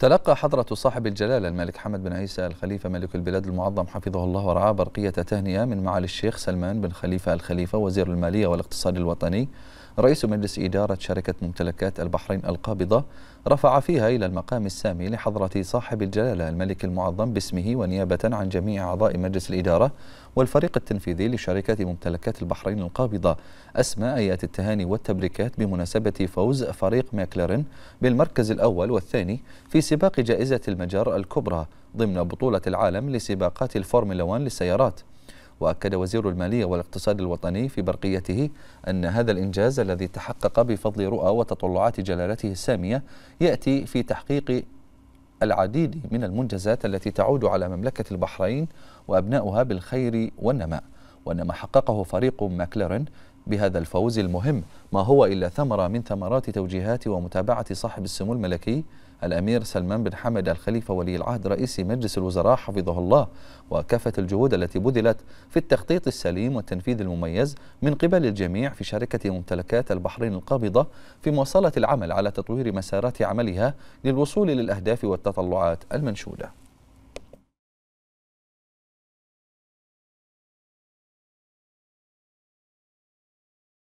تلقى حضرة صاحب الجلالة الملك حمد بن عيسى الخليفة ملك البلاد المعظم حفظه الله ورعاه برقية تهنئة من معالي الشيخ سلمان بن خليفة الخليفة وزير المالية والاقتصاد الوطني رئيس مجلس إدارة شركة ممتلكات البحرين القابضة رفع فيها إلى المقام السامي لحضرة صاحب الجلالة الملك المعظم باسمه ونيابة عن جميع أعضاء مجلس الإدارة والفريق التنفيذي لشركة ممتلكات البحرين القابضة أسماء آيات التهاني والتبريكات بمناسبة فوز فريق ماكلارين بالمركز الأول والثاني في سباق جائزة المجار الكبرى ضمن بطولة العالم لسباقات الفورمولا 1 للسيارات وأكد وزير المالية والاقتصاد الوطني في برقيته أن هذا الإنجاز الذي تحقق بفضل رؤى وتطلعات جلالته السامية يأتي في تحقيق العديد من المنجزات التي تعود على مملكة البحرين وأبناؤها بالخير والنماء وأن ما حققه فريق ماكلارن بهذا الفوز المهم ما هو إلا ثمرة من ثمرات توجيهات ومتابعة صاحب السمو الملكي الأمير سلمان بن حمد الخليفة ولي العهد رئيس مجلس الوزراء حفظه الله وكافة الجهود التي بذلت في التخطيط السليم والتنفيذ المميز من قبل الجميع في شركة ممتلكات البحرين القابضة في مواصلة العمل على تطوير مسارات عملها للوصول للأهداف والتطلعات المنشودة